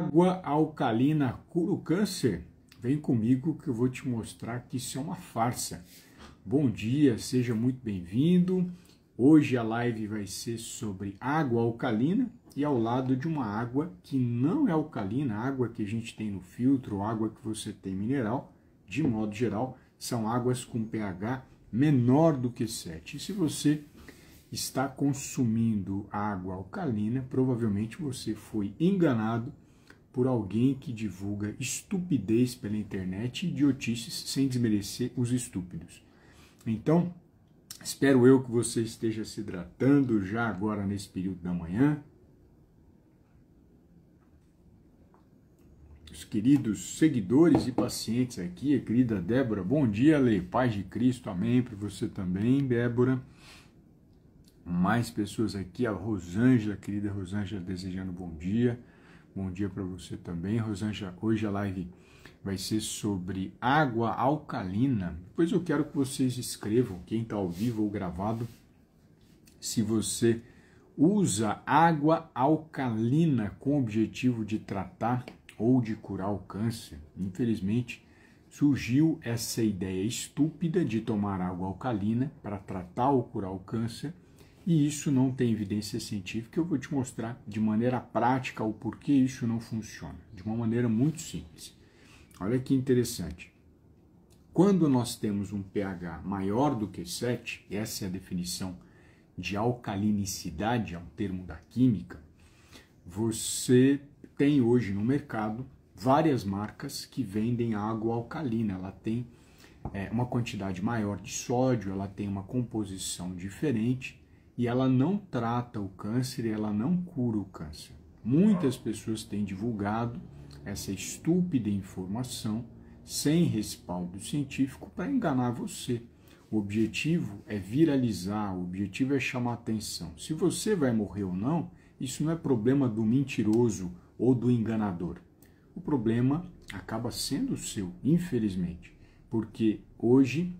Água alcalina cura o câncer? Vem comigo que eu vou te mostrar que isso é uma farsa. Bom dia, seja muito bem-vindo. Hoje a live vai ser sobre água alcalina e ao lado de uma água que não é alcalina, água que a gente tem no filtro, água que você tem mineral, de modo geral, são águas com pH menor do que 7. E se você está consumindo água alcalina, provavelmente você foi enganado por alguém que divulga estupidez pela internet e idiotices sem desmerecer os estúpidos. Então, espero eu que você esteja se hidratando já agora nesse período da manhã. Os queridos seguidores e pacientes aqui, a querida Débora, bom dia, Lei, paz de Cristo, amém para você também, Débora. Mais pessoas aqui, a Rosângela, querida Rosângela, desejando bom dia. Bom dia para você também, Rosângela. Hoje a live vai ser sobre água alcalina. Depois eu quero que vocês escrevam, quem está ao vivo ou gravado, se você usa água alcalina com o objetivo de tratar ou de curar o câncer. Infelizmente, surgiu essa ideia estúpida de tomar água alcalina para tratar ou curar o câncer e isso não tem evidência científica, eu vou te mostrar de maneira prática o porquê isso não funciona, de uma maneira muito simples. Olha que interessante. Quando nós temos um pH maior do que 7, essa é a definição de alcalinicidade, é um termo da química, você tem hoje no mercado várias marcas que vendem água alcalina. Ela tem é, uma quantidade maior de sódio, ela tem uma composição diferente e ela não trata o câncer e ela não cura o câncer. Muitas pessoas têm divulgado essa estúpida informação sem respaldo científico para enganar você. O objetivo é viralizar, o objetivo é chamar atenção. Se você vai morrer ou não, isso não é problema do mentiroso ou do enganador. O problema acaba sendo seu, infelizmente, porque hoje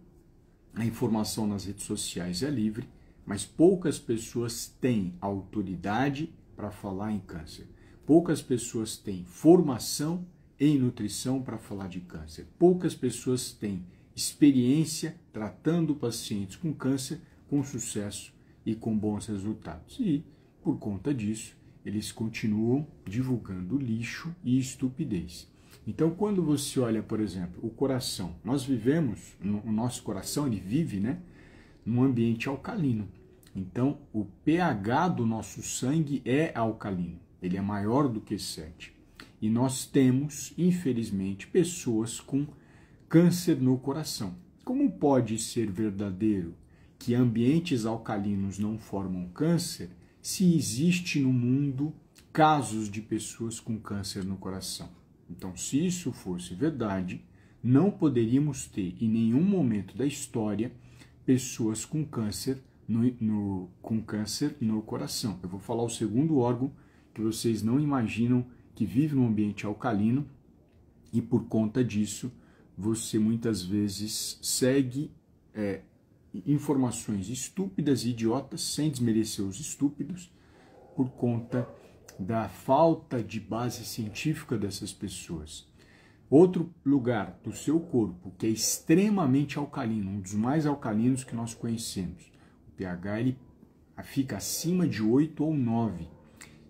a informação nas redes sociais é livre, mas poucas pessoas têm autoridade para falar em câncer. Poucas pessoas têm formação em nutrição para falar de câncer. Poucas pessoas têm experiência tratando pacientes com câncer com sucesso e com bons resultados. E, por conta disso, eles continuam divulgando lixo e estupidez. Então, quando você olha, por exemplo, o coração, nós vivemos, o nosso coração ele vive, né, num ambiente alcalino. Então, o pH do nosso sangue é alcalino, ele é maior do que 7. E nós temos, infelizmente, pessoas com câncer no coração. Como pode ser verdadeiro que ambientes alcalinos não formam câncer se existe no mundo casos de pessoas com câncer no coração? Então, se isso fosse verdade, não poderíamos ter em nenhum momento da história pessoas com câncer no, no, com câncer no coração. Eu vou falar o segundo órgão que vocês não imaginam que vive num ambiente alcalino e por conta disso você muitas vezes segue é, informações estúpidas e idiotas sem desmerecer os estúpidos por conta da falta de base científica dessas pessoas. Outro lugar do seu corpo que é extremamente alcalino, um dos mais alcalinos que nós conhecemos, pH ele fica acima de 8 ou 9.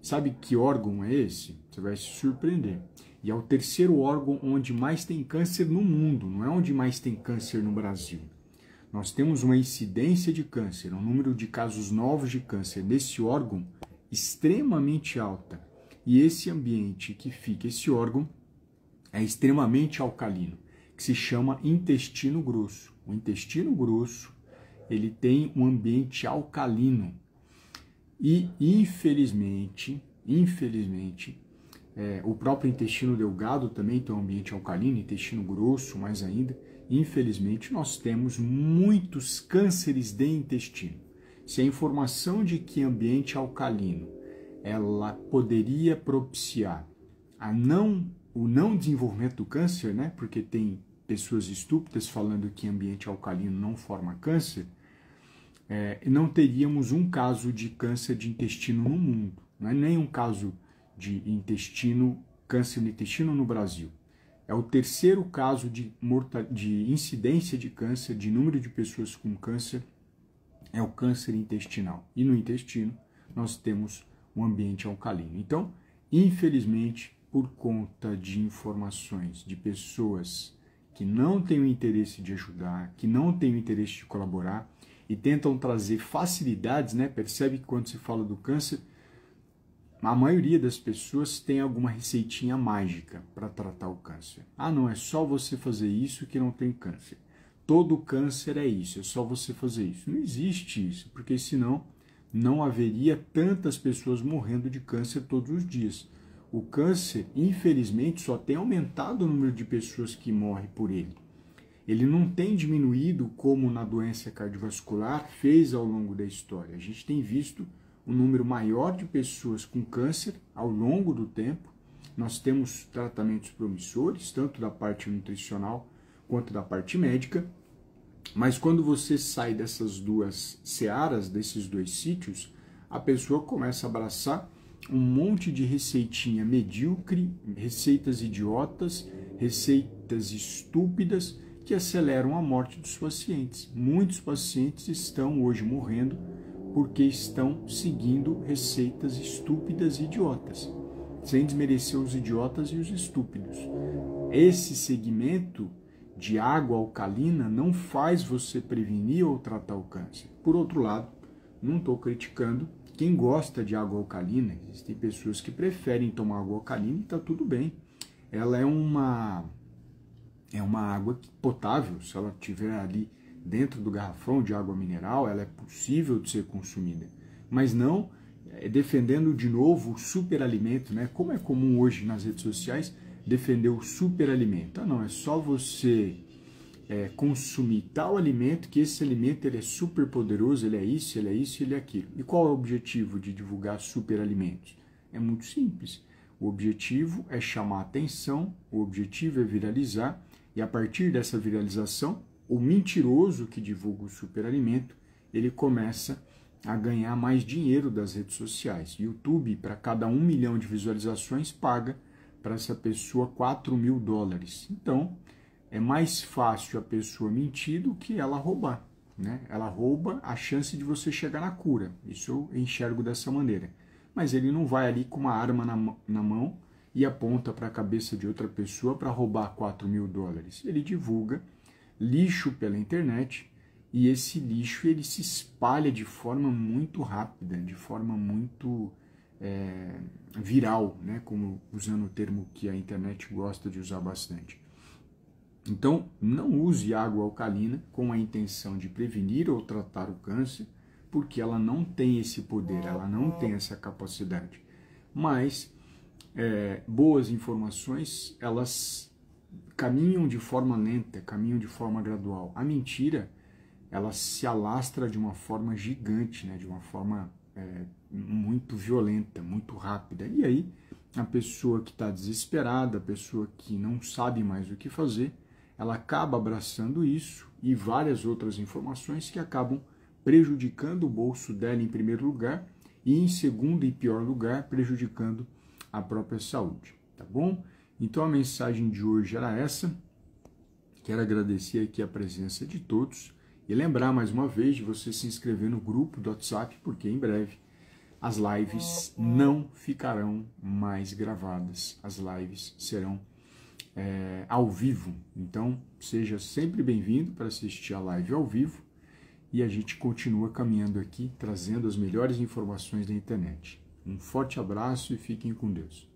Sabe que órgão é esse? Você vai se surpreender. E é o terceiro órgão onde mais tem câncer no mundo, não é onde mais tem câncer no Brasil. Nós temos uma incidência de câncer, um número de casos novos de câncer nesse órgão extremamente alta. E esse ambiente que fica esse órgão é extremamente alcalino, que se chama intestino grosso. O intestino grosso ele tem um ambiente alcalino. E, infelizmente, infelizmente, é, o próprio intestino delgado também tem um ambiente alcalino, intestino grosso mais ainda. Infelizmente, nós temos muitos cânceres de intestino. Se a informação de que ambiente alcalino ela poderia propiciar a não, o não desenvolvimento do câncer, né? porque tem pessoas estúpidas falando que ambiente alcalino não forma câncer, é, não teríamos um caso de câncer de intestino no mundo, não é nenhum caso de intestino, câncer no intestino no Brasil. É o terceiro caso de, morta, de incidência de câncer, de número de pessoas com câncer, é o câncer intestinal. E no intestino nós temos um ambiente alcalino. Então, infelizmente, por conta de informações de pessoas que não têm o interesse de ajudar, que não têm o interesse de colaborar, e tentam trazer facilidades, né? Percebe que quando se fala do câncer, a maioria das pessoas tem alguma receitinha mágica para tratar o câncer. Ah, não, é só você fazer isso que não tem câncer. Todo câncer é isso, é só você fazer isso. Não existe isso, porque senão não haveria tantas pessoas morrendo de câncer todos os dias. O câncer, infelizmente, só tem aumentado o número de pessoas que morrem por ele ele não tem diminuído como na doença cardiovascular fez ao longo da história. A gente tem visto um número maior de pessoas com câncer ao longo do tempo. Nós temos tratamentos promissores, tanto da parte nutricional quanto da parte médica. Mas quando você sai dessas duas searas, desses dois sítios, a pessoa começa a abraçar um monte de receitinha medíocre, receitas idiotas, receitas estúpidas que aceleram a morte dos pacientes. Muitos pacientes estão hoje morrendo porque estão seguindo receitas estúpidas e idiotas, sem desmerecer os idiotas e os estúpidos. Esse segmento de água alcalina não faz você prevenir ou tratar o câncer. Por outro lado, não estou criticando quem gosta de água alcalina. Existem pessoas que preferem tomar água alcalina e está tudo bem. Ela é uma é uma água potável, se ela tiver ali dentro do garrafão de água mineral, ela é possível de ser consumida, mas não é, defendendo de novo o superalimento, né? Como é comum hoje nas redes sociais defender o superalimento. Ah, não, é só você é, consumir tal alimento que esse alimento ele é super poderoso, ele é isso, ele é isso, ele é aquilo. E qual é o objetivo de divulgar superalimentos? É muito simples. O objetivo é chamar atenção, o objetivo é viralizar e a partir dessa viralização, o mentiroso que divulga o superalimento, ele começa a ganhar mais dinheiro das redes sociais. YouTube, para cada um milhão de visualizações, paga para essa pessoa 4 mil dólares. Então, é mais fácil a pessoa mentir do que ela roubar. Né? Ela rouba a chance de você chegar na cura. Isso eu enxergo dessa maneira. Mas ele não vai ali com uma arma na, na mão e aponta para a cabeça de outra pessoa para roubar 4 mil dólares. Ele divulga lixo pela internet e esse lixo ele se espalha de forma muito rápida, de forma muito é, viral, né? como usando o termo que a internet gosta de usar bastante. Então, não use água alcalina com a intenção de prevenir ou tratar o câncer, porque ela não tem esse poder, ela não tem essa capacidade. Mas é, boas informações, elas caminham de forma lenta, caminham de forma gradual. A mentira, ela se alastra de uma forma gigante, né? de uma forma é, muito violenta, muito rápida. E aí, a pessoa que está desesperada, a pessoa que não sabe mais o que fazer, ela acaba abraçando isso e várias outras informações que acabam prejudicando o bolso dela em primeiro lugar e em segundo e pior lugar prejudicando a própria saúde, tá bom? Então a mensagem de hoje era essa. Quero agradecer aqui a presença de todos e lembrar mais uma vez de você se inscrever no grupo do WhatsApp, porque em breve as lives não ficarão mais gravadas, as lives serão é, ao vivo. Então seja sempre bem-vindo para assistir a live ao vivo e a gente continua caminhando aqui, trazendo as melhores informações da internet. Um forte abraço e fiquem com Deus.